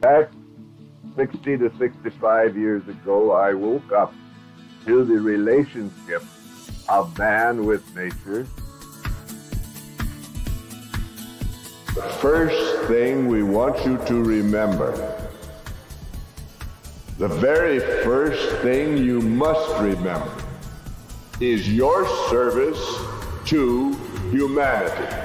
Back 60 to 65 years ago, I woke up to the relationship of man with nature. The first thing we want you to remember, the very first thing you must remember, is your service to humanity.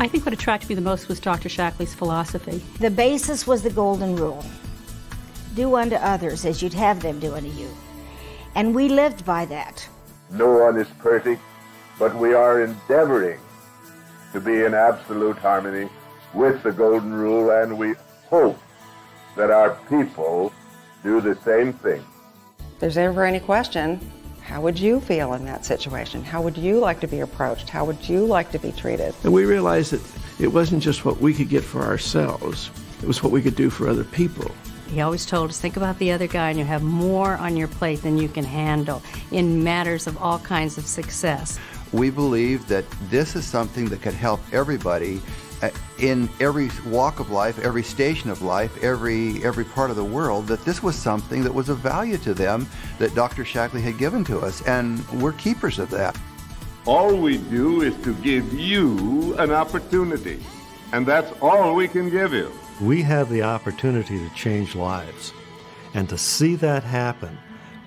I think what attracted me the most was Dr. Shackley's philosophy. The basis was the golden rule do unto others as you'd have them do unto you. And we lived by that. No one is perfect, but we are endeavoring to be in absolute harmony with the golden rule, and we hope that our people do the same thing. If there's ever any question, how would you feel in that situation? How would you like to be approached? How would you like to be treated? And we realized that it wasn't just what we could get for ourselves, it was what we could do for other people. He always told us, think about the other guy, and you have more on your plate than you can handle in matters of all kinds of success. We believe that this is something that could help everybody uh, in every walk of life, every station of life, every every part of the world that this was something that was of value to them that Dr. Shackley had given to us, and we're keepers of that. All we do is to give you an opportunity, and that's all we can give you. We have the opportunity to change lives, and to see that happen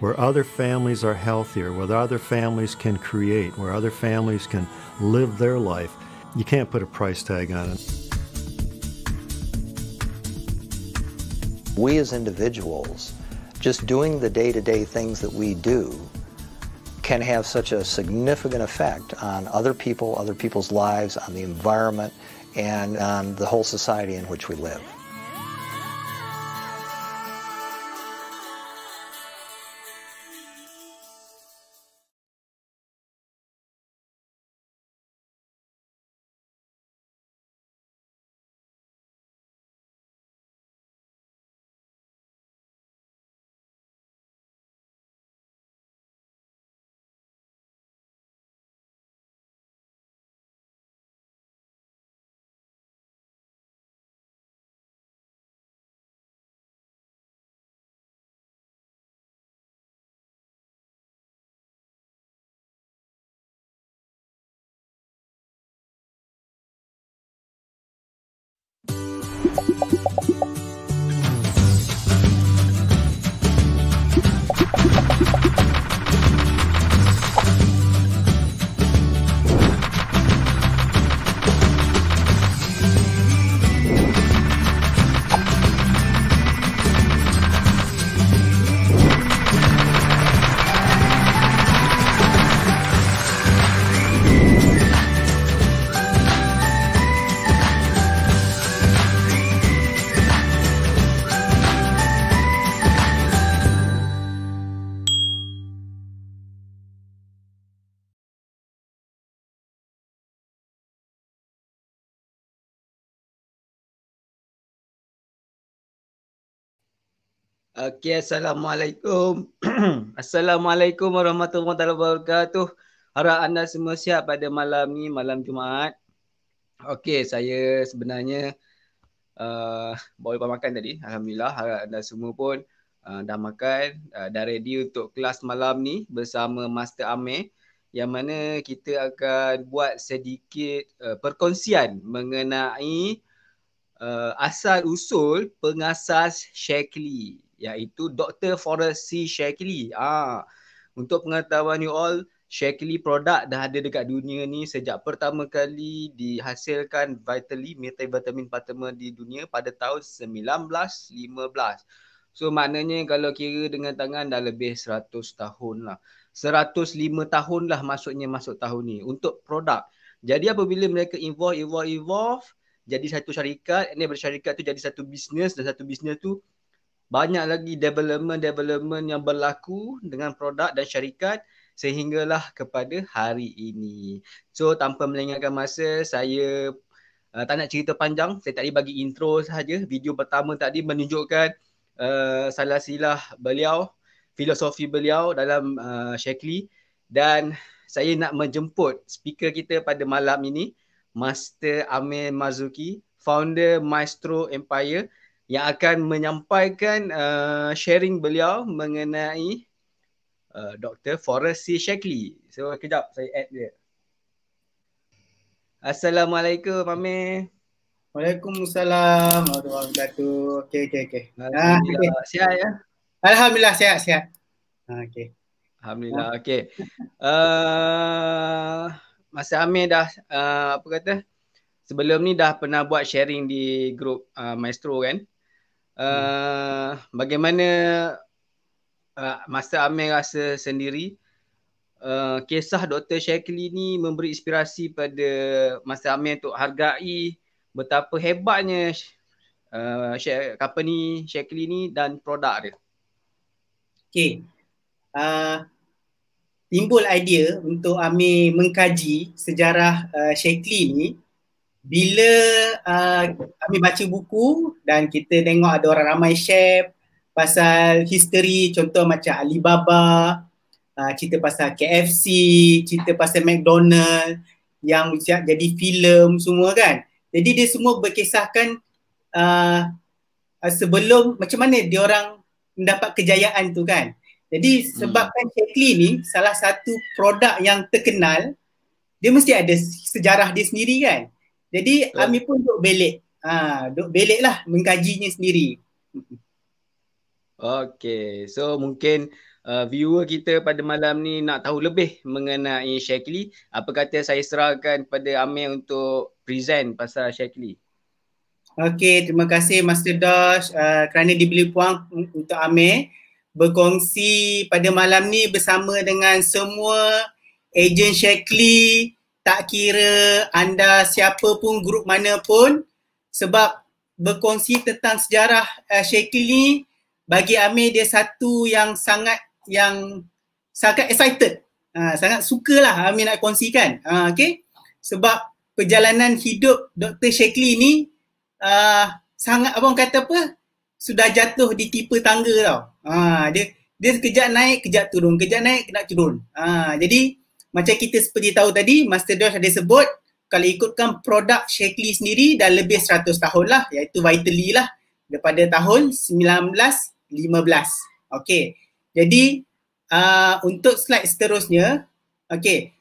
where other families are healthier, where other families can create, where other families can live their life you can't put a price tag on it. We as individuals, just doing the day to day things that we do, can have such a significant effect on other people, other people's lives, on the environment, and on the whole society in which we live. Okay, Assalamualaikum. Assalamualaikum warahmatullahi wabarakatuh. Harap anda semua siap pada malam ni, malam Jumaat. Okay, saya sebenarnya uh, baru lepas makan tadi. Alhamdulillah, harap anda semua pun uh, dah makan, uh, dah ready untuk kelas malam ni bersama Master Amir yang mana kita akan buat sedikit uh, perkongsian mengenai uh, asal-usul pengasas Shekli iaitu Dr. Forrest C. Shakely. Ah, untuk pengetahuan you all, Shakely produk dah ada dekat dunia ni sejak pertama kali dihasilkan Vitally e, Multivitamin pertama di dunia pada tahun 1915. So maknanya kalau kira dengan tangan dah lebih 100 tahun lah. 105 tahun lah maksudnya masuk tahun ni untuk produk. Jadi apabila mereka evolve, evolve, evolve jadi satu syarikat, ni bersyarikat tu jadi satu bisnes dan satu bisnes tu banyak lagi development-development yang berlaku dengan produk dan syarikat sehinggalah kepada hari ini. So tanpa melengahkan masa, saya uh, tak nak cerita panjang. Saya tadi bagi intro saja. Video pertama tadi menunjukkan uh, salah silah beliau, filosofi beliau dalam uh, Shekli. Dan saya nak menjemput speaker kita pada malam ini, Master Amir Mazuki, founder Maestro Empire yang akan menyampaikan uh, sharing beliau mengenai uh, Dr. Forrest C. Shackley. So, kejap saya add dia. Assalamualaikum, Pame. Waalaikumsalam. Waalaikumsalam. Okey, okey, ah, okey. Sihat ya? Alhamdulillah, sihat, sihat. Ah, okay. Alhamdulillah, Okay. Uh, masa Amir dah, uh, apa kata, sebelum ni dah pernah buat sharing di grup uh, Maestro kan? hmm. bagaimana uh, masa Amir rasa sendiri uh, kisah Dr. Shakli ni memberi inspirasi pada masa Amir untuk hargai betapa hebatnya uh, company Shakli ni dan produk dia. Okay. Uh, timbul idea untuk Amir mengkaji sejarah uh, Shakli ni bila uh, kami baca buku dan kita tengok ada orang ramai share pasal history contoh macam Alibaba uh, cerita pasal KFC cerita pasal McDonald yang siap jadi filem semua kan jadi dia semua berkisahkan uh, uh, sebelum macam mana dia orang mendapat kejayaan tu kan jadi sebabkan hmm. Kan Shakli ni salah satu produk yang terkenal dia mesti ada sejarah dia sendiri kan jadi so. Ami pun duduk belik. Ha, duduk belik lah mengkajinya sendiri. Okay, so mungkin uh, viewer kita pada malam ni nak tahu lebih mengenai Shakli. Apa kata saya serahkan kepada Ami untuk present pasal Shakli. Okay, terima kasih Master Dosh uh, kerana diberi peluang untuk Amir berkongsi pada malam ni bersama dengan semua agent Shakli, tak kira anda siapa pun grup mana pun sebab berkongsi tentang sejarah uh, eh, Shakil ni bagi Amir dia satu yang sangat yang sangat excited. Ha, sangat sukalah Amir nak kongsikan. Ha, okay? Sebab perjalanan hidup Dr. Shakli ni uh, sangat abang kata apa? Sudah jatuh di tipe tangga tau. Ha, dia dia kejap naik, kejap turun. Kejap naik, kejap turun. Ha, jadi macam kita seperti tahu tadi Master Josh ada sebut kalau ikutkan produk Shakely sendiri dah lebih 100 tahun lah iaitu Vitally lah daripada tahun 1915. Okey. Jadi uh, untuk slide seterusnya, okey.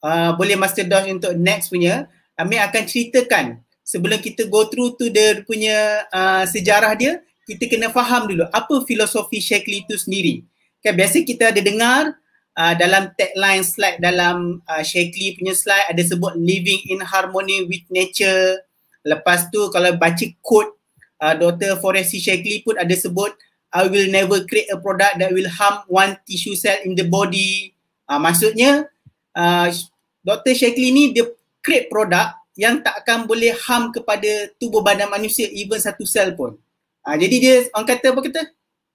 Uh, boleh Master Dosh untuk next punya, kami akan ceritakan sebelum kita go through tu dia punya uh, sejarah dia, kita kena faham dulu apa filosofi Shakely itu sendiri. Kan biasa kita ada dengar Ah, dalam tagline slide dalam uh, ah, Shakely punya slide ada sebut living in harmony with nature. Lepas tu kalau baca quote uh, ah, Dr. Forestry Shakely pun ada sebut I will never create a product that will harm one tissue cell in the body. Uh, maksudnya uh, Dr. Shakely ni dia create produk yang tak akan boleh harm kepada tubuh badan manusia even satu sel pun. Uh, jadi dia orang kata apa kata?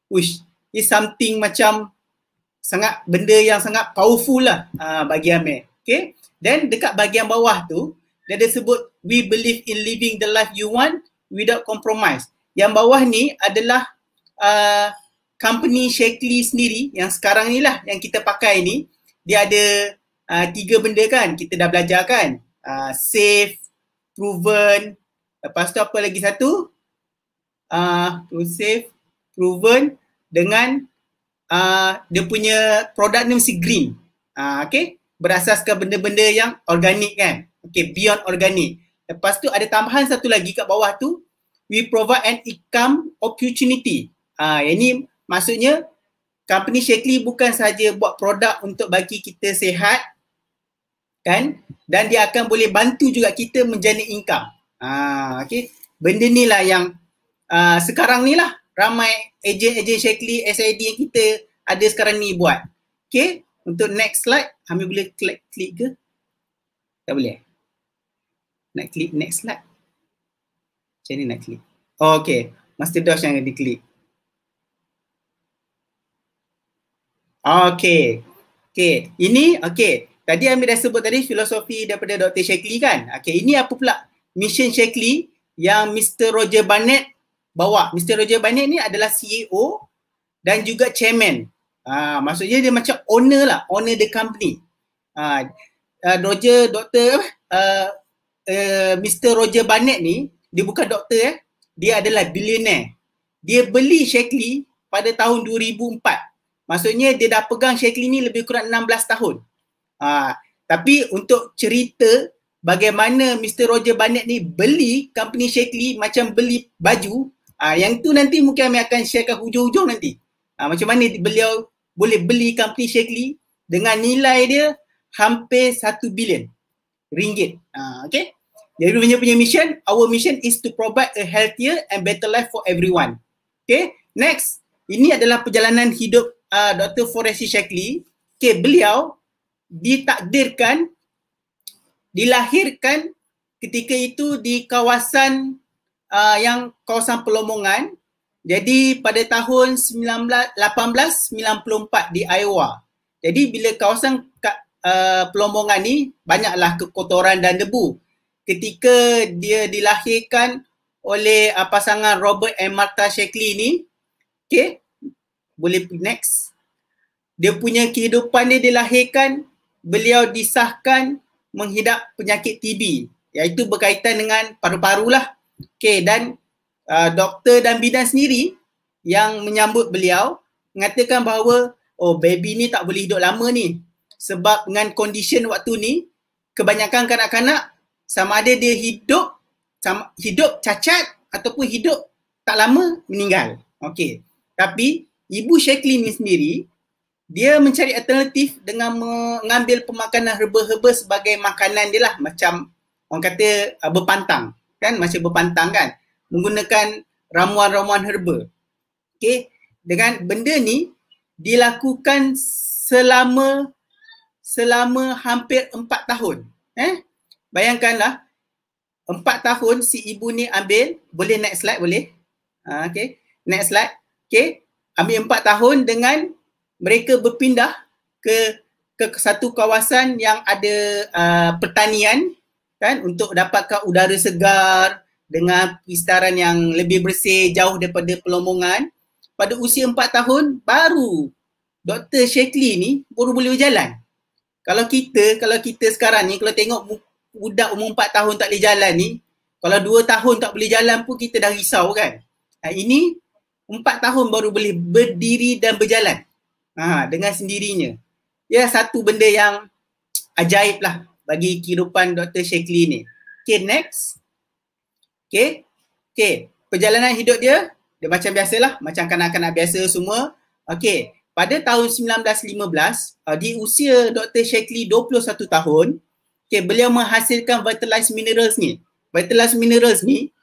Wish. is something macam sangat benda yang sangat powerful lah uh, bagi Amir. Okay. Then dekat bahagian bawah tu, dia ada sebut we believe in living the life you want without compromise. Yang bawah ni adalah uh, company Shakely sendiri yang sekarang ni lah yang kita pakai ni. Dia ada uh, tiga benda kan kita dah belajar kan. Uh, safe, proven, lepas tu apa lagi satu? Uh, safe, proven dengan uh, dia punya produk ni mesti green. Uh, ah, okay. Berasaskan benda-benda yang organik kan. Okay. Beyond organik. Lepas tu ada tambahan satu lagi kat bawah tu. We provide an income opportunity. Uh, yang ni maksudnya company Shakely bukan saja buat produk untuk bagi kita sehat kan dan dia akan boleh bantu juga kita menjana income. Ah okey. Benda ni lah yang uh, sekarang ni lah ramai ejen-ejen Shackley SID yang kita ada sekarang ni buat. Okay, untuk next slide, kami boleh klik klik ke? Tak boleh? Eh? Nak klik next slide? Macam ni nak klik. Oh, okay, Master Dosh yang diklik. Oh, okay, okay. Ini, okay. Tadi Amir dah sebut tadi filosofi daripada Dr. Shackley kan? Okay, ini apa pula? Mission Shackley yang Mr. Roger Barnett bawa Mr. Roger Barnett ni adalah CEO dan juga chairman. Ha, maksudnya dia macam owner lah, owner the company. Ha, uh, Roger, doktor, uh, uh, Mr. Roger Barnett ni, dia bukan doktor eh. Dia adalah billionaire. Dia beli Shakely pada tahun 2004. Maksudnya dia dah pegang Shakely ni lebih kurang 16 tahun. Ha, tapi untuk cerita bagaimana Mr. Roger Barnett ni beli company Shakely macam beli baju, Ah yang tu nanti mungkin kami akan sharekan hujung-hujung nanti. Ah macam mana beliau boleh beli company Shakely dengan nilai dia hampir satu bilion ringgit. Ah okey. Jadi punya punya mission, our mission is to provide a healthier and better life for everyone. Okay, next. Ini adalah perjalanan hidup uh, ah, Dr. Forrest Shakli. Okay, beliau ditakdirkan, dilahirkan ketika itu di kawasan uh, yang kawasan Pelomongan. Jadi pada tahun 19, 1894 di Iowa. Jadi bila kawasan uh, Pelomongan ni banyaklah kekotoran dan debu. Ketika dia dilahirkan oleh uh, pasangan Robert and Martha Shackley ni, okay, boleh next. Dia punya kehidupan dia dilahirkan, beliau disahkan menghidap penyakit TB iaitu berkaitan dengan paru-parulah Okay, dan uh, doktor dan bidan sendiri yang menyambut beliau mengatakan bahawa oh baby ni tak boleh hidup lama ni sebab dengan condition waktu ni kebanyakan kanak-kanak sama ada dia hidup sama, hidup cacat ataupun hidup tak lama meninggal. Okay, Tapi ibu Shekli ni sendiri dia mencari alternatif dengan mengambil pemakanan herba-herba sebagai makanan dia lah macam orang kata uh, berpantang kan masih berpantang kan menggunakan ramuan-ramuan herba. Okey, dengan benda ni dilakukan selama selama hampir empat tahun. Eh? Bayangkanlah empat tahun si ibu ni ambil, boleh next slide boleh? Ha, okay. next slide. Okay. ambil empat tahun dengan mereka berpindah ke ke satu kawasan yang ada uh, pertanian kan untuk dapatkan udara segar dengan kisaran yang lebih bersih jauh daripada pelomongan pada usia empat tahun baru Dr. Shekli ni baru boleh berjalan kalau kita kalau kita sekarang ni kalau tengok budak umur empat tahun tak boleh jalan ni kalau dua tahun tak boleh jalan pun kita dah risau kan nah, ini empat tahun baru boleh berdiri dan berjalan ha, dengan sendirinya ya satu benda yang ajaib lah bagi kehidupan Dr. Shekli ni. Okay, next. Okay. Okay, perjalanan hidup dia, dia macam biasalah. Macam kanak-kanak biasa semua. Okay, pada tahun 1915, uh, di usia Dr. Shekli 21 tahun, okay, beliau menghasilkan vitalized minerals ni. Vitalized minerals ni,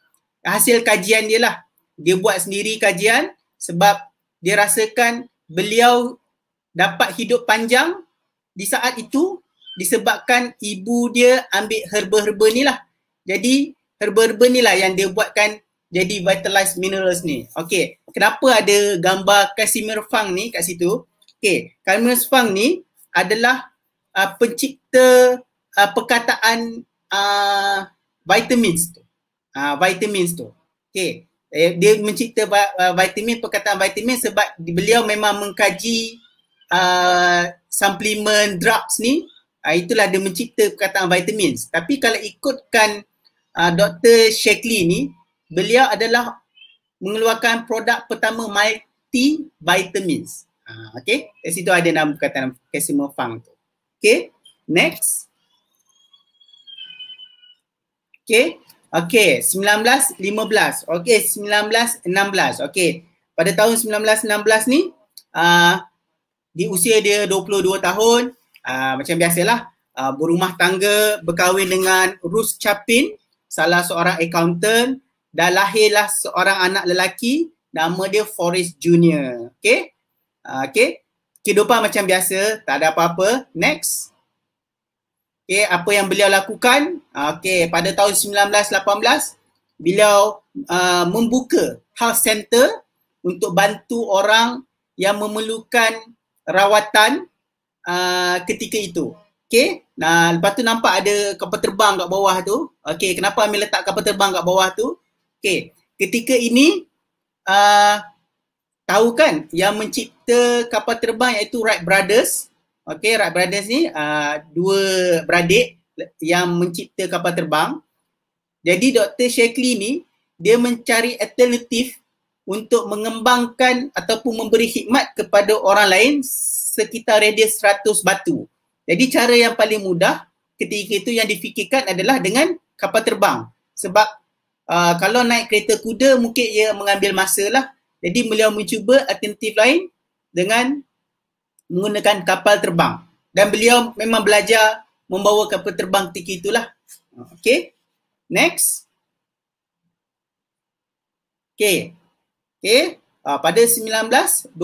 hasil kajian dia lah. Dia buat sendiri kajian sebab dia rasakan beliau dapat hidup panjang di saat itu disebabkan ibu dia ambil herba-herba ni lah. Jadi herba-herba ni lah yang dia buatkan jadi vitalized minerals ni. Okey, kenapa ada gambar Casimir Fang ni kat situ? Okay, Casimir Fang ni adalah uh, pencipta uh, perkataan uh, vitamins tu. Uh, vitamins tu. Okey, eh, dia mencipta uh, vitamin, perkataan vitamin sebab beliau memang mengkaji uh, supplement drugs ni uh, itulah dia mencipta perkataan vitamin. Tapi kalau ikutkan uh, ah, Dr. Shekli ni, beliau adalah mengeluarkan produk pertama multi vitamins. Uh, ah, okay, kat situ ada nama perkataan Casimir Fang tu. Okay, next. Okay, okay, 1915, okay, 1916, okay. Pada tahun 1916 ni, uh, di usia dia 22 tahun, Ah, macam biasalah uh, berumah tangga berkahwin dengan Rus Chapin salah seorang accountant dan lahirlah seorang anak lelaki nama dia Forrest Junior okay, uh, ah, okey kehidupan macam biasa tak ada apa-apa next Okay, apa yang beliau lakukan? Okay, pada tahun 1918, beliau uh, membuka health center untuk bantu orang yang memerlukan rawatan uh, ketika itu. Okay, nah, lepas tu nampak ada kapal terbang kat bawah tu. Okay, kenapa Amir letak kapal terbang kat bawah tu? Okay, ketika ini uh, tahu kan yang mencipta kapal terbang iaitu Wright Brothers. Okay, Wright Brothers ni uh, dua beradik yang mencipta kapal terbang. Jadi Dr. Shackley ni dia mencari alternatif untuk mengembangkan ataupun memberi khidmat kepada orang lain sekitar radius 100 batu. Jadi cara yang paling mudah ketika itu yang difikirkan adalah dengan kapal terbang. Sebab uh, kalau naik kereta kuda mungkin ia mengambil masa lah. Jadi beliau mencuba alternatif lain dengan menggunakan kapal terbang. Dan beliau memang belajar membawa kapal terbang ketika itulah. Okay, next. Okay, okay. Uh, pada 1921,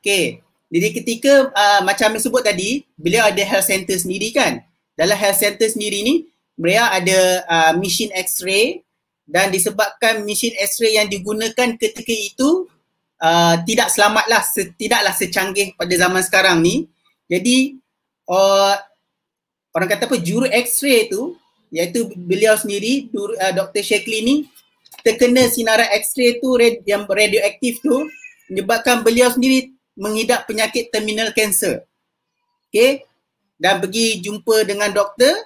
okay. Jadi ketika uh, macam yang sebut tadi, beliau ada health center sendiri kan. Dalam health center sendiri ni, beliau ada uh, ah, mesin x-ray dan disebabkan mesin x-ray yang digunakan ketika itu uh, tidak selamatlah, tidaklah secanggih pada zaman sekarang ni. Jadi uh, orang kata apa, juru x-ray tu iaitu beliau sendiri, Dr. Shekli ni terkena sinaran x-ray tu yang radioaktif tu menyebabkan beliau sendiri mengidap penyakit terminal cancer. Okay. Dan pergi jumpa dengan doktor.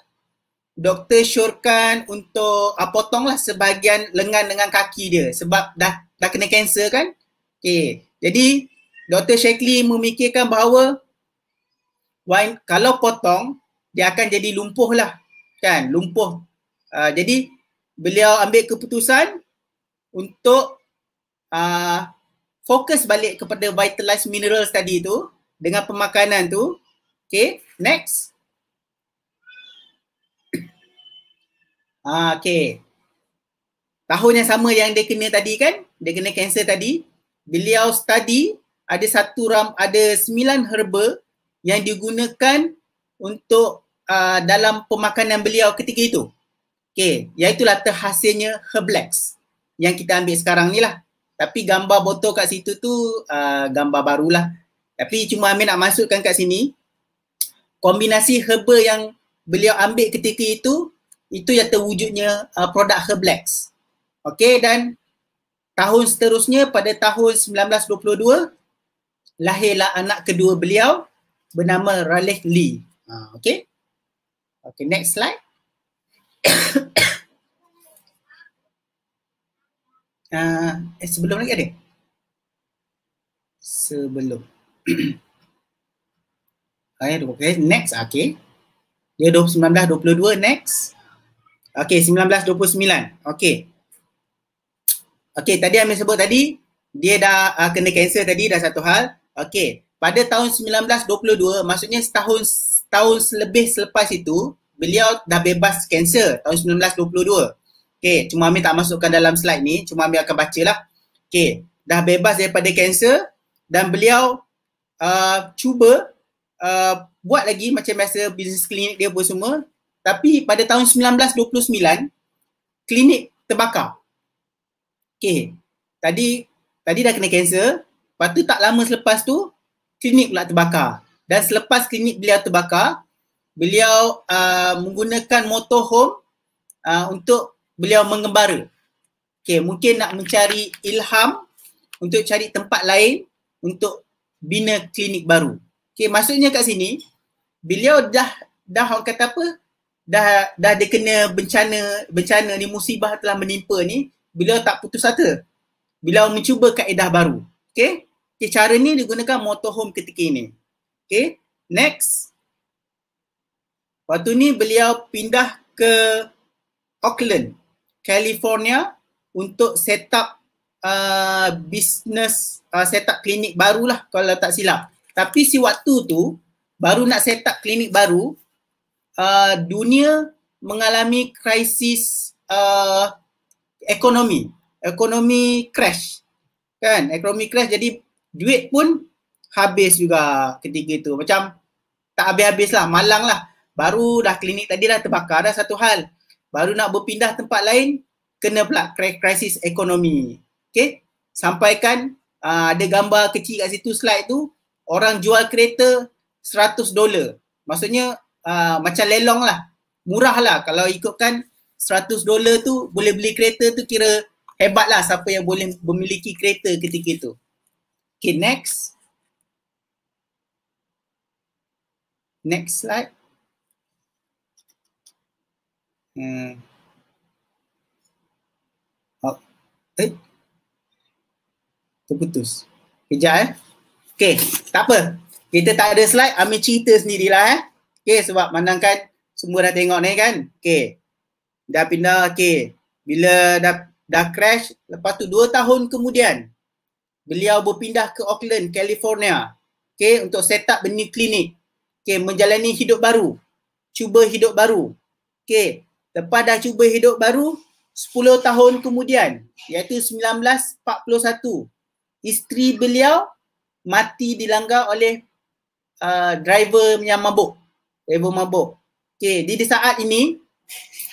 Doktor syorkan untuk uh, potonglah sebahagian lengan dengan kaki dia sebab dah dah kena cancer kan. Okay. Jadi Dr. Shakli memikirkan bahawa why, kalau potong dia akan jadi lumpuh lah kan lumpuh. Uh, jadi beliau ambil keputusan untuk uh, fokus balik kepada vitalized minerals tadi tu dengan pemakanan tu. Okay, next. Ah, okay. Tahun yang sama yang dia kena tadi kan, dia kena cancer tadi. Beliau study ada satu ram, ada sembilan herba yang digunakan untuk uh, dalam pemakanan beliau ketika itu. Okay, iaitulah terhasilnya herblex yang kita ambil sekarang ni lah. Tapi gambar botol kat situ tu uh, gambar barulah. Tapi cuma Amir nak masukkan kat sini kombinasi herba yang beliau ambil ketika itu itu yang terwujudnya uh, produk Herblex. Okey dan tahun seterusnya pada tahun 1922 lahirlah anak kedua beliau bernama Raleigh Lee. Ha, ah, okay. okay, next slide. Uh, eh sebelum lagi ada? Sebelum. okay, okay, eh, next. Ah, okay. Dia 19, 22, next. Okay, 19, 29. Okay. Okay, tadi Amir sebut tadi, dia dah uh, kena cancel tadi, dah satu hal. Okay, pada tahun 1922, maksudnya setahun tahun lebih selepas itu, beliau dah bebas kanser tahun 1922. Okay, cuma Amir tak masukkan dalam slide ni, cuma Amir akan baca lah. Okay, dah bebas daripada kanser dan beliau uh, cuba uh, buat lagi macam biasa bisnes klinik dia pun semua. Tapi pada tahun 1929, klinik terbakar. Okay, tadi tadi dah kena kanser, lepas tu tak lama selepas tu, klinik pula terbakar. Dan selepas klinik beliau terbakar, beliau uh, menggunakan motorhome uh, untuk beliau mengembara. Okay, mungkin nak mencari ilham untuk cari tempat lain untuk bina klinik baru. Okay, maksudnya kat sini, beliau dah, dah orang kata apa, dah dah dia kena bencana bencana ni musibah telah menimpa ni beliau tak putus asa beliau mencuba kaedah baru okey okay, cara ni digunakan motorhome ketika ini okey next waktu ni beliau pindah ke Auckland California untuk set up uh, business uh, set up klinik barulah kalau tak silap. Tapi si waktu tu baru nak set up klinik baru uh, dunia mengalami krisis uh, ekonomi. Ekonomi crash. Kan? Ekonomi crash jadi duit pun habis juga ketika itu. Macam tak habis-habis lah. Malang lah. Baru dah klinik tadi dah terbakar dah satu hal baru nak berpindah tempat lain kena pula krisis ekonomi. Okey? Sampaikan uh, ada gambar kecil kat situ slide tu orang jual kereta 100 dolar. Maksudnya uh, macam lelong lah. Murah lah kalau ikutkan 100 dolar tu boleh beli kereta tu kira hebat lah siapa yang boleh memiliki kereta ketika itu. Okay next. Next slide. Uh, oh. Eh? Terputus. Kejap eh. Okay, tak apa. Kita tak ada slide, ambil cerita sendirilah eh. Okay, sebab pandangkan semua dah tengok ni kan. Okay. Dah pindah, okay. Bila dah, dah crash, lepas tu dua tahun kemudian, beliau berpindah ke Auckland, California. Okay, untuk set up benih klinik. Okay, menjalani hidup baru. Cuba hidup baru. Okay, Lepas dah cuba hidup baru, 10 tahun kemudian, iaitu 1941, isteri beliau mati dilanggar oleh uh, driver yang mabuk. Driver mabuk. Okay, di, di saat ini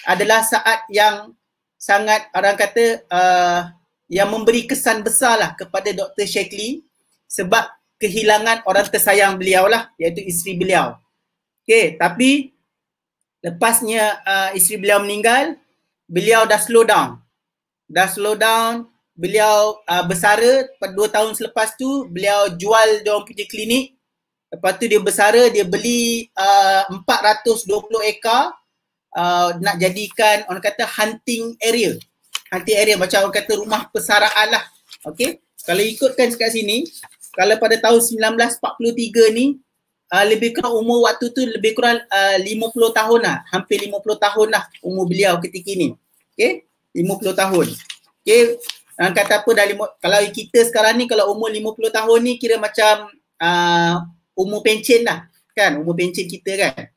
adalah saat yang sangat orang kata uh, yang memberi kesan besar lah kepada Dr. Shekli sebab kehilangan orang tersayang beliau lah iaitu isteri beliau. Okay, tapi lepasnya uh, isteri beliau meninggal beliau dah slow down dah slow down beliau uh, bersara pada dua tahun selepas tu beliau jual dia orang punya klinik lepas tu dia bersara dia beli uh, 420 ekar uh, nak jadikan orang kata hunting area hunting area macam orang kata rumah persaraan lah okay? kalau ikutkan dekat sini kalau pada tahun 1943 ni uh, lebih kurang umur waktu tu lebih kurang ah, lima puluh tahun lah. Hampir lima puluh tahun lah umur beliau ketika ini, Okay? lima puluh tahun. Okay? Orang ah, kata apa dah lima, kalau kita sekarang ni kalau umur lima puluh tahun ni kira macam uh, umur pencen lah. Kan? Umur pencen kita kan?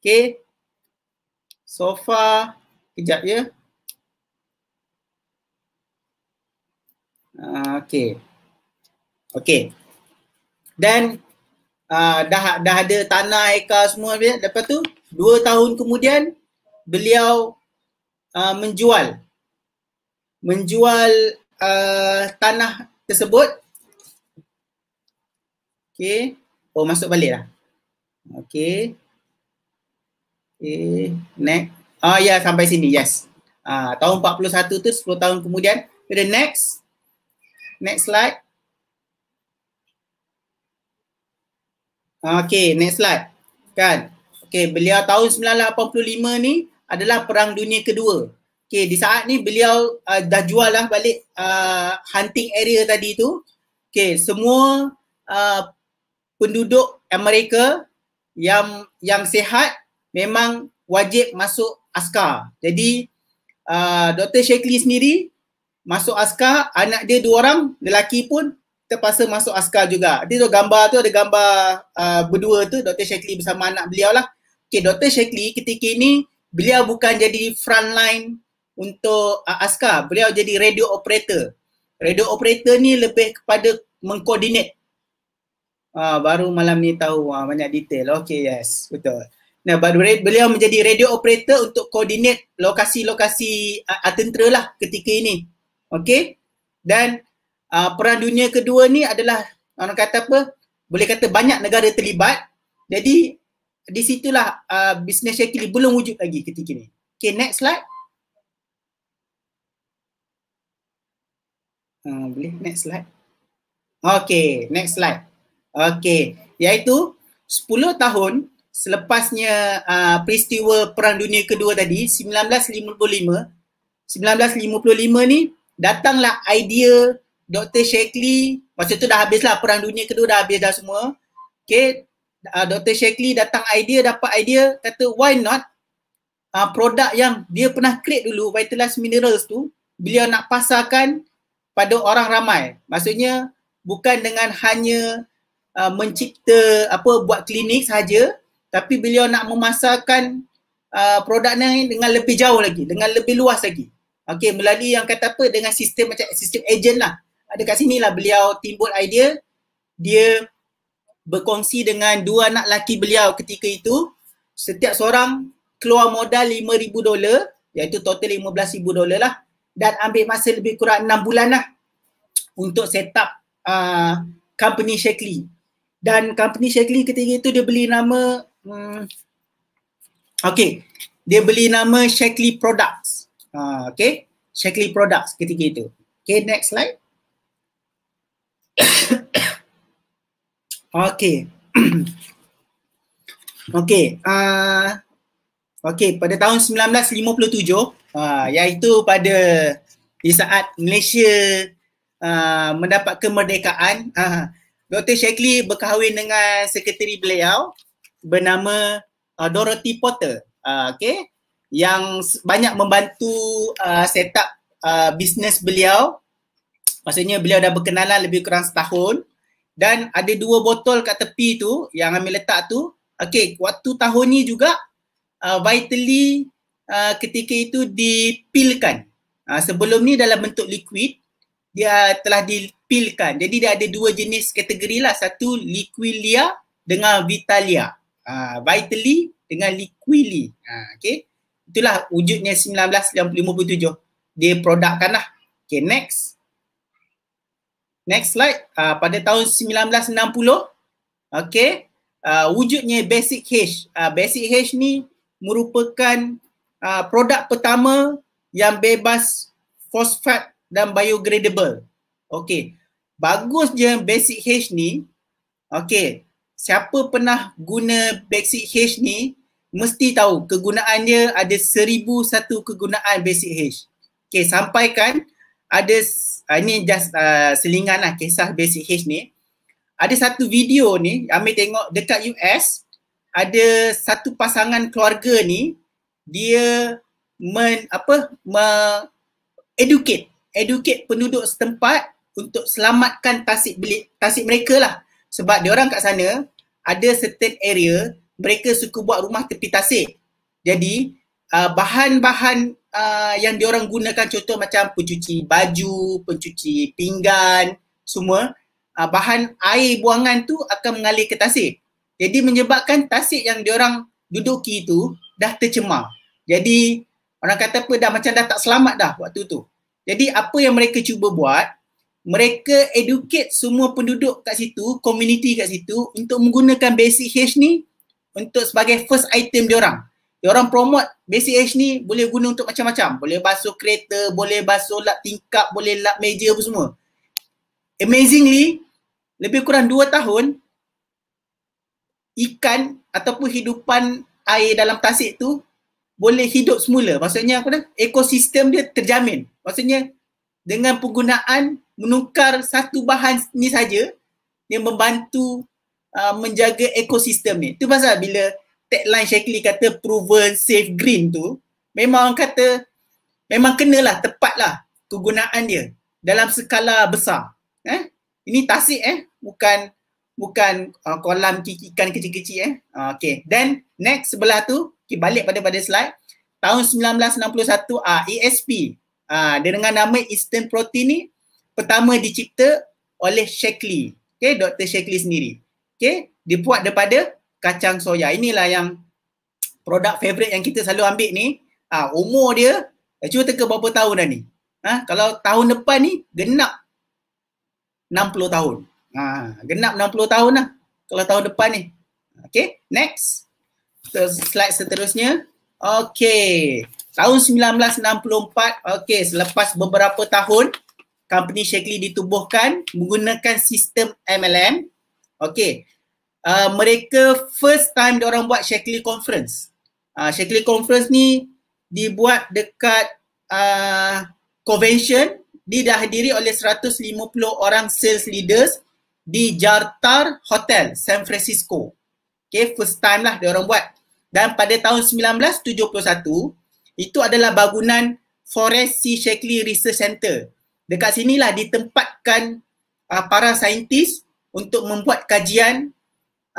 Okay? So far, kejap ya. Uh, okay. Okay. Dan Ah, dah dah ada tanah eka semua dia. Lepas tu dua tahun kemudian beliau uh, menjual menjual uh, tanah tersebut. Okay. Oh masuk baliklah. lah. Okay. Okay. Next. Ah ya yeah, sampai sini. Yes. Ah, tahun 41 tu 10 tahun kemudian. The next. Next slide. Ah, okay, next slide. Kan? Okay, beliau tahun 1985 ni adalah Perang Dunia Kedua. Okay, di saat ni beliau uh, dah jual lah balik uh, hunting area tadi tu. Okay, semua uh, penduduk Amerika yang yang sehat memang wajib masuk askar. Jadi uh, Dr. Shakely sendiri masuk askar, anak dia dua orang, lelaki pun terpaksa masuk askar juga. Dia tu gambar tu ada gambar uh, berdua tu Dr. Shekli bersama anak beliau lah. Okay, Dr. Shekli ketika ini beliau bukan jadi front line untuk uh, askar. Beliau jadi radio operator. Radio operator ni lebih kepada mengkoordinat. Uh, ah, baru malam ni tahu uh, banyak detail. Okay, yes. Betul. Nah, beliau menjadi radio operator untuk koordinat lokasi-lokasi uh, uh, tentera lah ketika ini. Okay. Dan uh, Perang Dunia Kedua ni adalah orang kata apa boleh kata banyak negara terlibat jadi di situlah uh, ah, bisnes syekili belum wujud lagi ketika ni. Okay next slide. Uh, boleh next slide. Okay next slide. Okay iaitu 10 tahun selepasnya uh, peristiwa Perang Dunia Kedua tadi 1955 1955 ni datanglah idea Dr. Shakli masa tu dah habis lah perang dunia kedua dah habis dah semua. Okay, uh, Dr. Shakli datang idea, dapat idea, kata why not uh, produk yang dia pernah create dulu, Vitalize Minerals tu, beliau nak pasarkan pada orang ramai. Maksudnya bukan dengan hanya uh, mencipta apa buat klinik saja, tapi beliau nak memasarkan uh, produk ni dengan lebih jauh lagi, dengan lebih luas lagi. Okay, melalui yang kata apa dengan sistem macam sistem agent lah. Ada dekat sini lah beliau timbul idea dia berkongsi dengan dua anak lelaki beliau ketika itu setiap seorang keluar modal 5000 dolar iaitu total 15000 dolar lah dan ambil masa lebih kurang enam bulan lah untuk set up uh, company Shakely dan company Shakely ketika itu dia beli nama hmm, okay dia beli nama Shakely Products uh, okay Shakely Products ketika itu okay next slide okay. okay. Uh, okay, pada tahun 1957, uh, iaitu pada di saat Malaysia uh, mendapat kemerdekaan, uh, Dr. Shakli berkahwin dengan sekretari beliau bernama uh, Dorothy Potter. Uh, okay. Yang banyak membantu uh, set up uh, bisnes beliau Maksudnya beliau dah berkenalan lebih kurang setahun dan ada dua botol kat tepi tu yang Amir letak tu. Okey, waktu tahun ni juga uh, vitally uh, ketika itu dipilkan. Uh, sebelum ni dalam bentuk liquid dia telah dipilkan. Jadi dia ada dua jenis kategori lah. Satu liquilia dengan vitalia. Uh, vitally dengan liquili. Ha, uh, okay. Itulah wujudnya 1957. Dia produkkan lah. Okay, next. Next slide. Uh, pada tahun 1960, okay, uh, wujudnya Basic H. Uh, Basic H ni merupakan uh, produk pertama yang bebas fosfat dan biodegradable. Okay. Bagus je Basic H ni. Okay. Siapa pernah guna Basic H ni mesti tahu kegunaannya ada seribu satu kegunaan Basic H. Okay. Sampaikan kan ada uh, ah, ni just uh, selingan lah kisah basic H ni ada satu video ni Amir tengok dekat US ada satu pasangan keluarga ni dia men apa me educate educate penduduk setempat untuk selamatkan tasik bilik tasik mereka lah sebab dia orang kat sana ada certain area mereka suka buat rumah tepi tasik jadi Uh, bahan-bahan uh, yang diorang gunakan contoh macam pencuci baju, pencuci pinggan, semua uh, bahan air buangan tu akan mengalir ke tasik. Jadi menyebabkan tasik yang diorang duduki tu dah tercemar. Jadi orang kata apa dah macam dah tak selamat dah waktu tu. Jadi apa yang mereka cuba buat, mereka educate semua penduduk kat situ, community kat situ untuk menggunakan basic H ni untuk sebagai first item diorang. orang dia orang promote basic age ni boleh guna untuk macam-macam boleh basuh kereta boleh basuh lap tingkap boleh lap meja apa semua amazingly lebih kurang dua tahun ikan ataupun hidupan air dalam tasik tu boleh hidup semula maksudnya apa dah ekosistem dia terjamin maksudnya dengan penggunaan menukar satu bahan ni saja yang membantu uh, menjaga ekosistem ni. Tu pasal bila tagline Shakli kata proven safe green tu memang kata memang kenalah tepatlah kegunaan dia dalam skala besar eh ini tasik eh bukan bukan uh, kolam ikan kecil-kecil eh uh, okey then next sebelah tu okay, balik pada pada slide tahun 1961 uh, ESP uh, dia dengan nama Eastern Protein ni pertama dicipta oleh Shakli okay, Dr Shakli sendiri okay, dia buat daripada kacang soya. Inilah yang produk favorite yang kita selalu ambil ni. Ha, umur dia, eh, cuba teka berapa tahun dah ni. Ha, kalau tahun depan ni, genap 60 tahun. Ha, genap 60 tahun lah kalau tahun depan ni. Okay, next. So, slide seterusnya. Okay, tahun 1964. Okay, selepas beberapa tahun, company Shakely ditubuhkan menggunakan sistem MLM. Okay, uh, mereka first time dia orang buat Shakely conference. Uh, ah, Shakely conference ni dibuat dekat uh, convention didahdiri oleh 150 orang sales leaders di Jartar Hotel San Francisco. Okay, first time lah dia orang buat. Dan pada tahun 1971, itu adalah bangunan Forest Sea Shakley Research Center. Dekat sinilah ditempatkan uh, para saintis untuk membuat kajian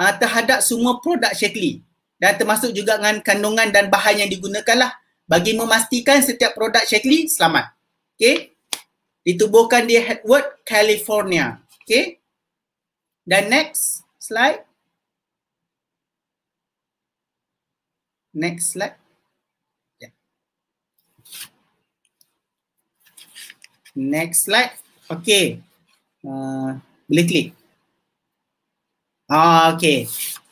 uh, terhadap semua produk shekli dan termasuk juga dengan kandungan dan bahan yang digunakanlah bagi memastikan setiap produk shekli selamat. Okay. Ditubuhkan di Hedward, California. Okay. Dan next slide. Next slide. Ya. Next slide. Okay. Uh, ah, boleh klik. Oh, ah, okay.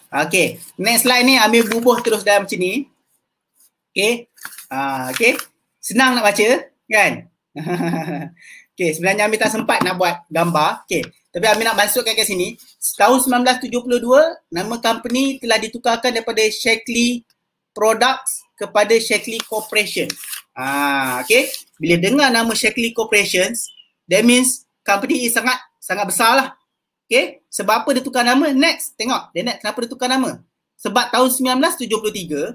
Okay. Next slide ni ambil bubuh terus dalam macam ni. Okay. Ah, okay. Senang nak baca kan? okay. Sebenarnya Amir tak sempat nak buat gambar. Okay. Tapi Amir nak masukkan ke sini. Tahun 1972, nama company telah ditukarkan daripada Shackley Products kepada Shackley Corporation. Ah, okay. Bila dengar nama Shackley Corporation, that means company ini sangat sangat besar lah. Okay, sebab apa dia tukar nama? Next, tengok. Next, kenapa dia tukar nama? Sebab tahun 1973,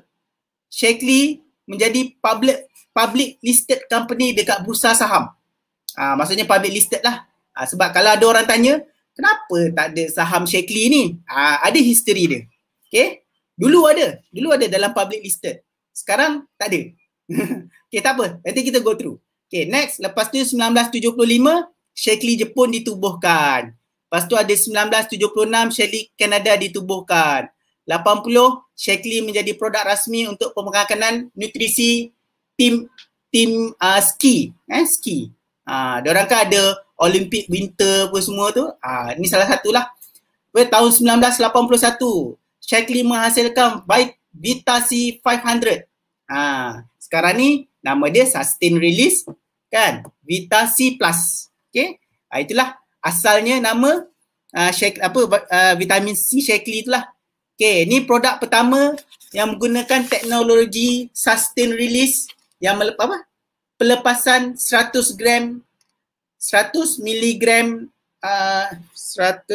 Shakely menjadi public public listed company dekat bursa saham. Ha, maksudnya public listed lah. Ha, sebab kalau ada orang tanya, kenapa tak ada saham Shakely ni? Ha, ada history dia. Okay, dulu ada. Dulu ada dalam public listed. Sekarang tak ada. okay, tak apa. Nanti kita go through. Okay, next. Lepas tu 1975, Shakely Jepun ditubuhkan. Lepas tu ada 1976 Shelly Canada ditubuhkan. 80 Shelly menjadi produk rasmi untuk pemakanan nutrisi tim tim uh, ski, eh ski. Ah, uh, diorang kan ada Olympic Winter pun semua tu. Ah, uh, salah satulah. Pada tahun 1981, Shelly menghasilkan baik Vita C 500. Ah, sekarang ni nama dia Sustain Release kan? Vita C Plus. Okay. Uh, ah, itulah asalnya nama uh, shake, apa uh, vitamin C Shakely tu lah. Okay, ni produk pertama yang menggunakan teknologi sustain release yang melepas apa? Pelepasan 100 gram 100 miligram uh, ah, 100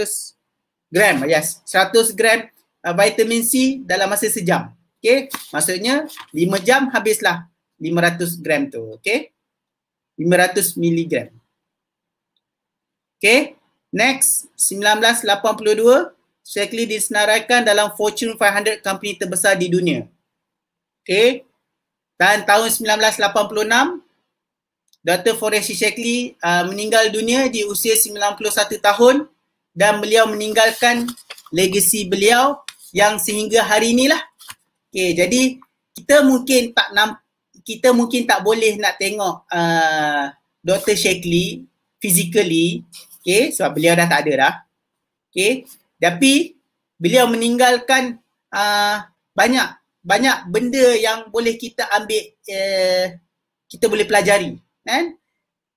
gram yes 100 gram uh, vitamin C dalam masa sejam. Okay, maksudnya 5 jam habislah 500 gram tu. Okay, 500 miligram. Okay, next 1982, Shackley disenaraikan dalam Fortune 500 company terbesar di dunia. Okay, dan tahun 1986, Dr. Forrest Shackley uh, meninggal dunia di usia 91 tahun dan beliau meninggalkan legasi beliau yang sehingga hari inilah. Okay, jadi kita mungkin tak namp- kita mungkin tak boleh nak tengok uh, Dr. Shackley physically Okay, sebab beliau dah tak ada dah. Okay, tapi beliau meninggalkan uh, banyak banyak benda yang boleh kita ambil uh, kita boleh pelajari kan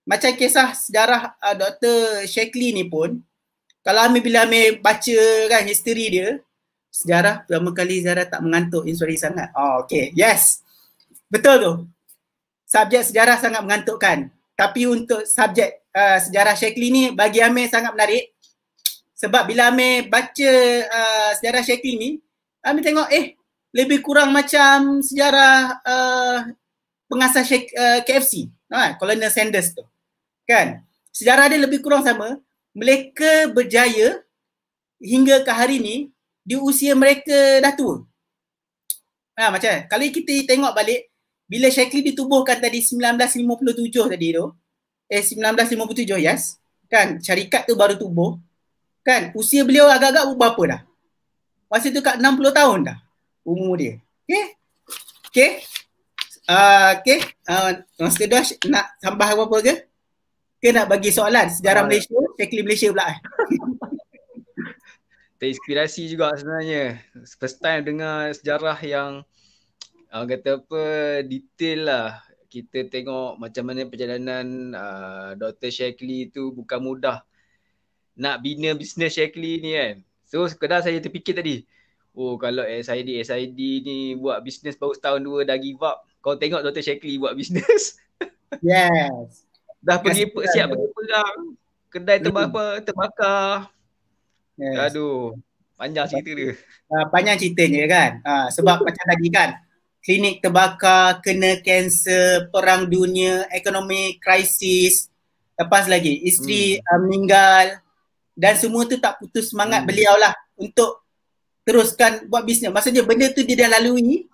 macam kisah sejarah uh, ah, Dr. Shakli ni pun kalau Amir bila Amir baca kan history dia sejarah pertama kali sejarah tak mengantuk insuri sangat oh ah, okay yes betul tu subjek sejarah sangat mengantukkan tapi untuk subjek uh, sejarah Shakli ni bagi Amir sangat menarik sebab bila Amir baca uh, sejarah Shakli ni Amir tengok eh lebih kurang macam sejarah uh, pengasas Sheik, uh, KFC ha, Colonel Sanders tu kan sejarah dia lebih kurang sama mereka berjaya hingga ke hari ni di usia mereka dah tua ha, macam kalau kita tengok balik bila Shakli ditubuhkan tadi 1957 tadi tu eh 1957 yes kan syarikat tu baru tubuh kan usia beliau agak-agak berapa dah masa tu kat 60 tahun dah umur dia okey okey uh, okey uh, ah, Master Dash nak tambah apa-apa ke ke nak bagi soalan sejarah ah. Malaysia teknik Malaysia pula eh terinspirasi juga sebenarnya first time dengar sejarah yang uh, kata apa detail lah kita tengok macam mana perjalanan uh, Dr. Shakli tu bukan mudah nak bina bisnes Shakli ni kan. So sekadar saya terfikir tadi, oh kalau SID SID ni buat bisnes baru setahun dua dah give up. Kau tengok Dr. Shakli buat bisnes. Yes. dah yes. pergi yes. siap pergi pulang. Kedai hmm. terbakar, terbakar. Yes. Aduh, panjang cerita dia. Uh, panjang ceritanya kan. Uh, sebab macam tadi kan, klinik terbakar, kena kanser, perang dunia, ekonomi krisis, lepas lagi isteri hmm. uh, meninggal dan semua tu tak putus semangat hmm. beliau lah untuk teruskan buat bisnes. Maksudnya benda tu dia dah lalui,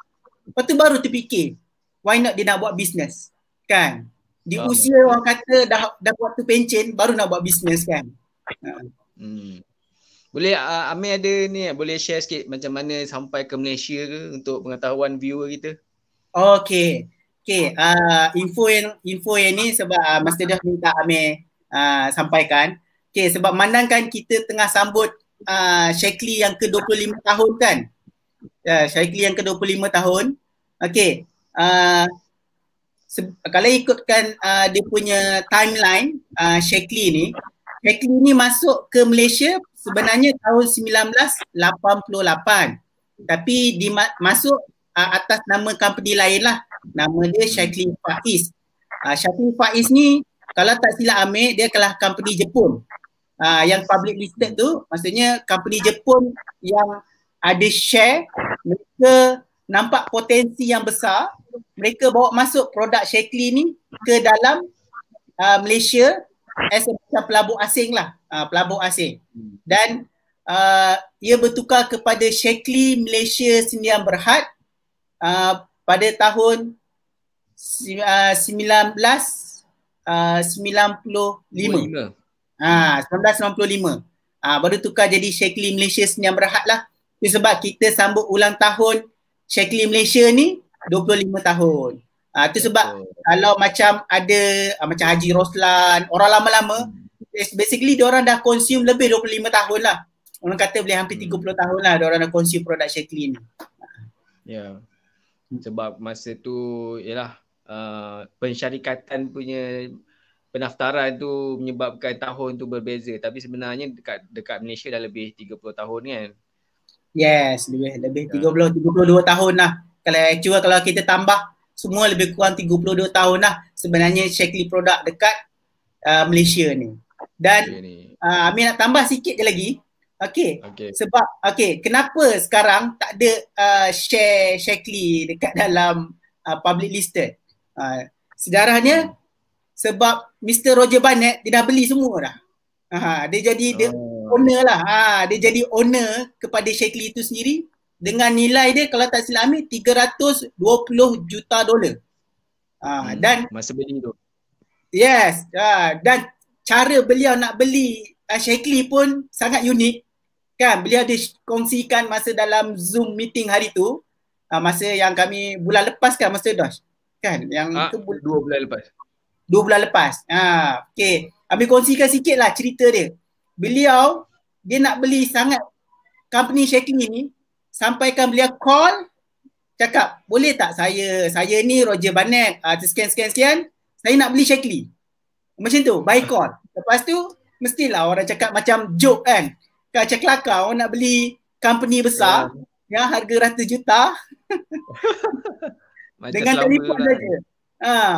lepas tu baru terfikir why not dia nak buat bisnes kan? Di ah. usia orang kata dah, dah buat tu pencin, baru nak buat bisnes kan? Ha. Hmm. Boleh uh, Amir ada ni boleh share sikit macam mana sampai ke Malaysia ke untuk pengetahuan viewer kita? Okay. Okay. Uh, ah, info yang info yang ni sebab uh, ah, Master dah minta Amir uh, sampaikan. Okay sebab mandangkan kita tengah sambut uh, Shekli yang ke-25 tahun kan? Uh, ya, Shekli yang ke-25 tahun. Okay. Uh, kalau ikutkan uh, dia punya timeline uh, Shekli ni Shekli ni masuk ke Malaysia sebenarnya tahun 1988 tapi dimasuk uh, atas nama company lain lah nama dia Shaklin Faiz uh, Shaklin Faiz ni kalau tak silap Amir dia adalah company Jepun uh, yang public listed tu maksudnya company Jepun yang ada share mereka nampak potensi yang besar mereka bawa masuk produk Shaklin ni ke dalam uh, Malaysia as a pelabur asing lah uh, pelabur asing hmm. dan uh, ia bertukar kepada Shekli Malaysia Sendirian Berhad uh, pada tahun uh, 1995 ah uh, 1995 ah ha, ha, baru tukar jadi Shekli Malaysia Sendirian Berhad lah itu sebab kita sambut ulang tahun Shekli Malaysia ni 25 tahun ha, itu uh, sebab oh. kalau macam ada uh, macam Haji Roslan orang lama-lama hmm it's basically orang dah consume lebih 25 tahun lah. Orang kata boleh hampir hmm. 30 tahun lah orang dah consume produk Shakely Ya. Yeah. Sebab masa tu ialah uh, pensyarikatan punya pendaftaran tu menyebabkan tahun tu berbeza tapi sebenarnya dekat dekat Malaysia dah lebih 30 tahun kan. Yes, lebih lebih yeah. 30 32 tahun lah. Kalau actual kalau kita tambah semua lebih kurang 32 tahun lah sebenarnya Shakely produk dekat uh, Malaysia ni. Dan okay, uh, ah, Amir nak tambah sikit je lagi. Okay. okay. Sebab okay, kenapa sekarang tak ada uh, share Shackley dekat dalam uh, public listed? Uh, sejarahnya hmm. sebab Mr. Roger Barnett dia dah beli semua dah. Uh, dia jadi dia oh. owner lah. uh, dia jadi owner kepada Shackley itu sendiri dengan nilai dia kalau tak silap Amir 320 juta dolar. Uh, hmm, dan masa beli tu. Yes. Uh, dan cara beliau nak beli uh, Shakely pun sangat unik kan beliau dikongsikan masa dalam Zoom meeting hari tu uh, masa yang kami bulan lepas kan masa Dosh kan yang ha, tu bul- dua bulan lepas dua bulan lepas ha, ah, okay. kami kongsikan sikit lah cerita dia beliau dia nak beli sangat company Shakely ni sampaikan beliau call cakap boleh tak saya saya ni Roger Banek uh, sekian sekian sekian saya nak beli Shakely macam tu, boycott. Lepas tu, mestilah orang cakap macam joke kan. Kacau kelakar, orang nak beli company besar uh. yang harga ratus juta. Dengan telefon lah. saja. Ha.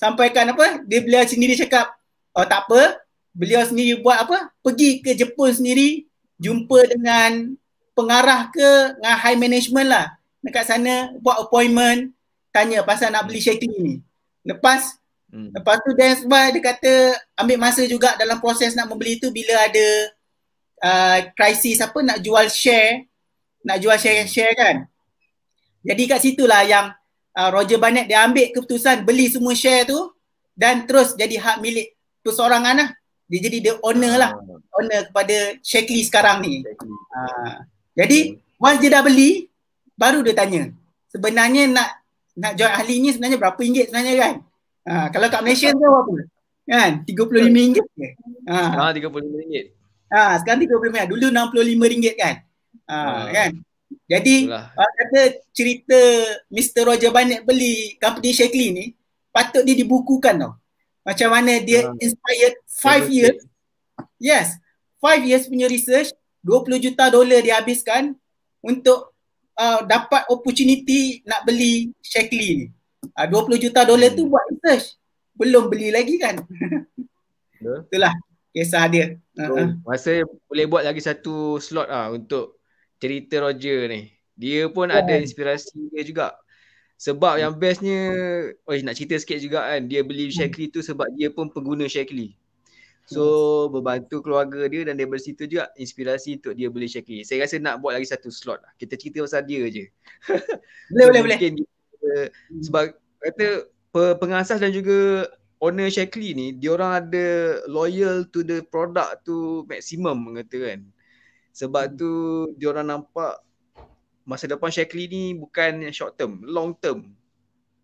Sampaikan apa, dia beliau sendiri cakap, oh tak apa, beliau sendiri buat apa, pergi ke Jepun sendiri, jumpa dengan pengarah ke, dengan high management lah. Dekat sana, buat appointment, tanya pasal nak beli syaitan ni. Lepas Hmm. Lepas tu dance bar dia kata ambil masa juga dalam proses nak membeli tu bila ada uh, krisis apa nak jual share, nak jual share-share kan. Jadi kat situ lah yang uh, Roger Barnett dia ambil keputusan beli semua share tu dan terus jadi hak milik tu seorang lah. Dia jadi the owner lah. Ah. Owner kepada Shakely sekarang ni. Uh, jadi once dia dah beli, baru dia tanya. Sebenarnya nak nak join ahli ni sebenarnya berapa ringgit sebenarnya kan? Ha, kalau kat Malaysia tu apa? Kan? RM35 ke? Ha. Ha, RM35. Ha, sekarang RM35. Dulu RM65 kan? Ha, ha. kan? Jadi uh, kata cerita Mr. Roger Bannett beli company Shakely ni patut dia dibukukan tau. Macam mana dia ha. inspired 5 years. Yes. 5 years punya research 20 juta dolar dia habiskan untuk uh, dapat opportunity nak beli Shakely ni. 20 ah, juta dolar tu hmm. buat research belum beli lagi kan itulah kisah dia so, ha, ha. masa boleh buat lagi satu slot ah untuk cerita Roger ni dia pun yeah. ada kan. inspirasi dia juga sebab yang bestnya oh nak cerita sikit juga kan dia beli hmm. Shakli tu sebab dia pun pengguna Shakli so berbantu keluarga dia dan dari situ juga inspirasi untuk dia beli Shakli saya rasa nak buat lagi satu slot lah kita cerita pasal dia je boleh so, boleh boleh dia, Hmm. sebab kata pengasas dan juga owner Shackley ni dia orang ada loyal to the product tu maksimum, kata kan sebab hmm. tu dia orang nampak masa depan Shackley ni bukan short term long term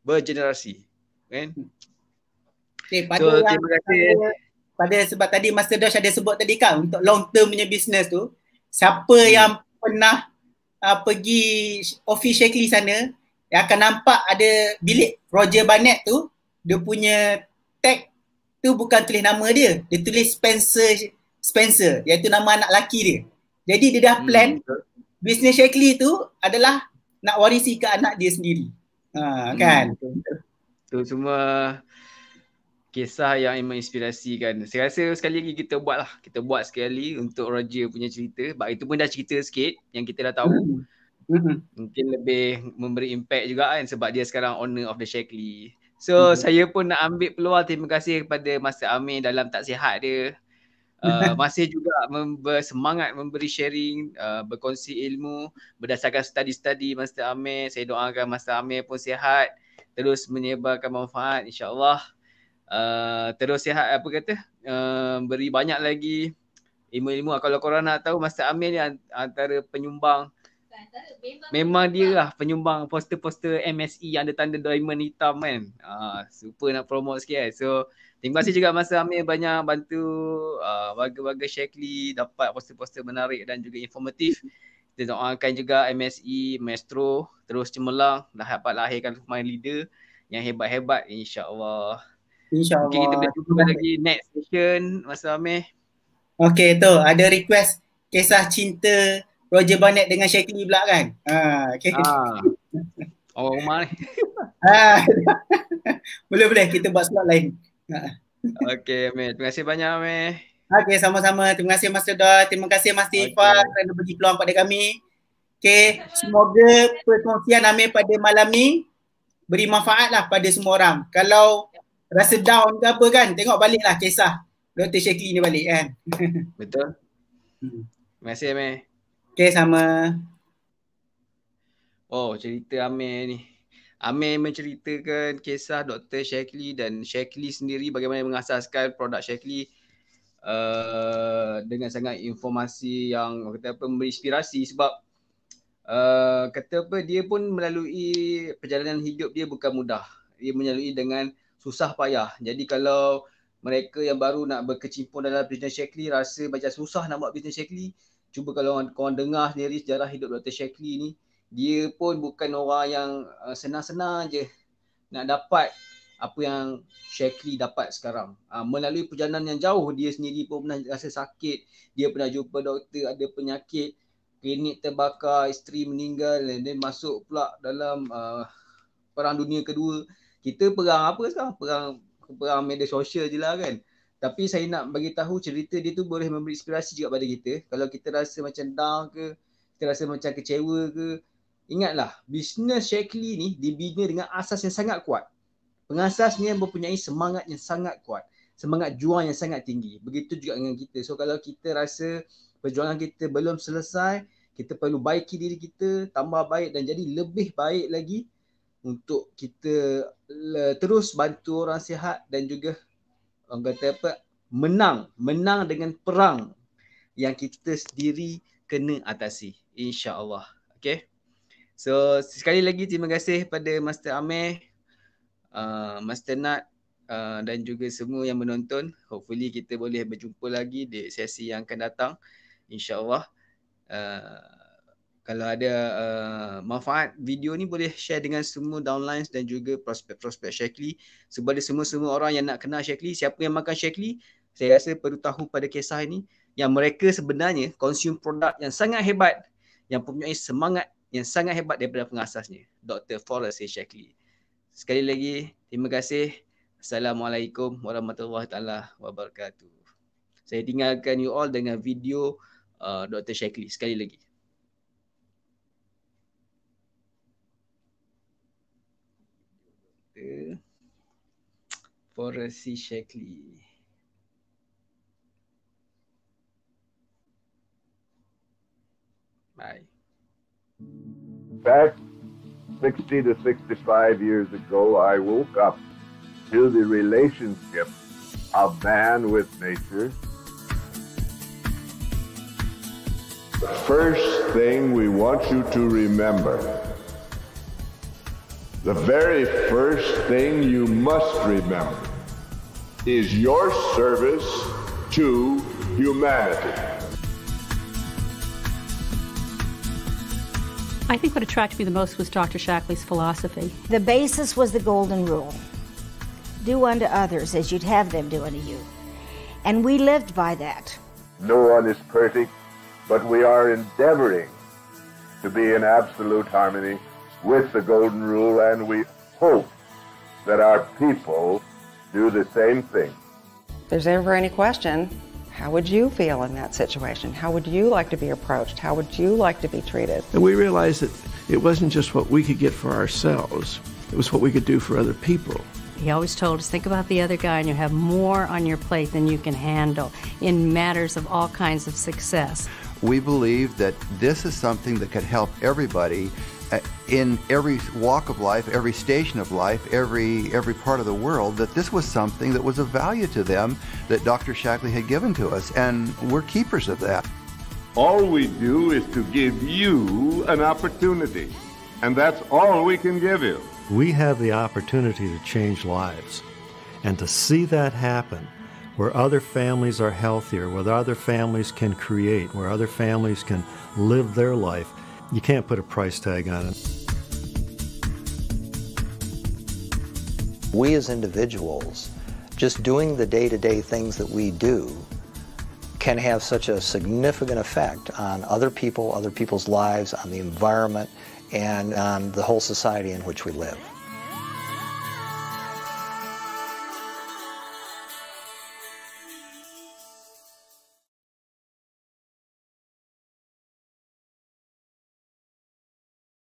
bergenerasi kan hmm. okay, pada so, lah, terima kasih pada, pada sebab tadi Master Dosh ada sebut tadi kan untuk long term punya business tu siapa hmm. yang pernah uh, pergi office Shackley sana yang akan nampak ada bilik Roger Barnett tu dia punya tag tu bukan tulis nama dia dia tulis Spencer Spencer iaitu nama anak lelaki dia jadi dia dah hmm, plan hmm. bisnes Shakley tu adalah nak warisi ke anak dia sendiri ha, hmm, kan hmm. tu semua kisah yang menginspirasikan. Saya rasa sekali lagi kita buatlah Kita buat sekali untuk Roger punya cerita. Sebab itu pun dah cerita sikit yang kita dah tahu. Hmm. Mm-hmm. Mungkin lebih memberi impact juga kan sebab dia sekarang owner of the Shackley. So mm-hmm. saya pun nak ambil peluang terima kasih kepada Master Amin dalam tak sihat dia. Uh, masih juga bersemangat memberi sharing, uh, berkongsi ilmu berdasarkan study-study Master Amin. Saya doakan Master Amin pun sihat, terus menyebarkan manfaat insya-Allah. Uh, terus sihat apa kata? Uh, beri banyak lagi ilmu-ilmu kalau korang nak tahu Master Amin ni antara penyumbang memang dia lah penyumbang poster-poster MSE yang ada tanda diamond hitam kan. Ah, super nak promote sikit kan. So, terima kasih juga masa Amir banyak bantu uh, warga-warga Shekli dapat poster-poster menarik dan juga informatif. Kita doakan juga MSE, Maestro terus cemerlang dah dapat lahirkan pemain leader yang hebat-hebat insyaAllah. InsyaAllah. okay kita berjumpa jumpa lagi next session masa Amir. Okay tu ada request kisah cinta Roger Barnett dengan Shaqiri pula kan. Ha, okay. Ha. Orang rumah ni. Ha. boleh boleh kita buat slot lain. Ha. Okay, Amir. Terima kasih banyak, Amir. Okay, sama-sama. Terima kasih, Mas Dodor. Terima kasih, Mas Tifa okay. kerana bagi peluang pada kami. Okay, semoga perkongsian Amir pada malam ni beri manfaat lah pada semua orang. Kalau rasa down ke apa kan, tengok baliklah kisah Dr. Shaqiri ni balik kan. Betul. Hmm. Terima kasih, Amir. Okay sama Oh cerita Amir ni Amir menceritakan kisah Dr. Shackley dan Shackley sendiri bagaimana mengasaskan produk Shackley uh, eh, dengan sangat informasi yang kata apa memberi sebab uh, kata apa dia pun melalui perjalanan hidup dia bukan mudah. Dia melalui dengan susah payah. Jadi kalau mereka yang baru nak berkecimpung dalam bisnes Shackley rasa macam susah nak buat bisnes Shackley cuba kalau korang, korang dengar sendiri sejarah hidup Dr. Shakli ni dia pun bukan orang yang uh, senang-senang je nak dapat apa yang Shakli dapat sekarang uh, melalui perjalanan yang jauh dia sendiri pun pernah rasa sakit dia pernah jumpa doktor ada penyakit klinik terbakar isteri meninggal dan dia masuk pula dalam uh, perang dunia kedua kita perang apa sekarang perang perang media sosial je lah kan tapi saya nak bagi tahu cerita dia tu boleh memberi inspirasi juga pada kita kalau kita rasa macam down ke kita rasa macam kecewa ke ingatlah bisnes Shakely ni dibina dengan asas yang sangat kuat pengasasnya mempunyai semangat yang sangat kuat semangat juang yang sangat tinggi begitu juga dengan kita so kalau kita rasa perjuangan kita belum selesai kita perlu baiki diri kita tambah baik dan jadi lebih baik lagi untuk kita terus bantu orang sihat dan juga orang kata apa menang menang dengan perang yang kita sendiri kena atasi insyaallah okey so sekali lagi terima kasih pada master Ameh uh, master Nat uh, dan juga semua yang menonton hopefully kita boleh berjumpa lagi di sesi yang akan datang insyaallah uh, kalau ada uh, manfaat video ni boleh share dengan semua downlines dan juga prospek-prospek Shackley. sebab semua-semua orang yang nak kenal Shackley, siapa yang makan Shackley, saya rasa perlu tahu pada kisah ini yang mereka sebenarnya consume produk yang sangat hebat yang punya semangat yang sangat hebat daripada pengasasnya Dr. Forrest A. Shakli sekali lagi terima kasih Assalamualaikum warahmatullahi taala wabarakatuh saya tinggalkan you all dengan video uh, eh, Dr. Shackley sekali lagi بررسی شکلی Bye. Back 60 to 65 years ago, I woke up to the relationship of man with nature. The first thing we want you to remember, the very first thing you must remember, is your service to humanity. I think what attracted me the most was Dr. Shackley's philosophy. The basis was the golden rule do unto others as you'd have them do unto you. And we lived by that. No one is perfect, but we are endeavoring to be in absolute harmony with the golden rule, and we hope that our people do the same thing. If there's ever any question, how would you feel in that situation? How would you like to be approached? How would you like to be treated? And we realized that it wasn't just what we could get for ourselves, it was what we could do for other people. He always told us, think about the other guy, and you have more on your plate than you can handle in matters of all kinds of success. We believe that this is something that could help everybody uh, in every walk of life, every station of life, every every part of the world that this was something that was of value to them that Dr. Shackley had given to us, and we're keepers of that. All we do is to give you an opportunity, and that's all we can give you. We have the opportunity to change lives, and to see that happen where other families are healthier, where other families can create, where other families can live their life you can't put a price tag on it. We as individuals, just doing the day to day things that we do, can have such a significant effect on other people, other people's lives, on the environment, and on the whole society in which we live.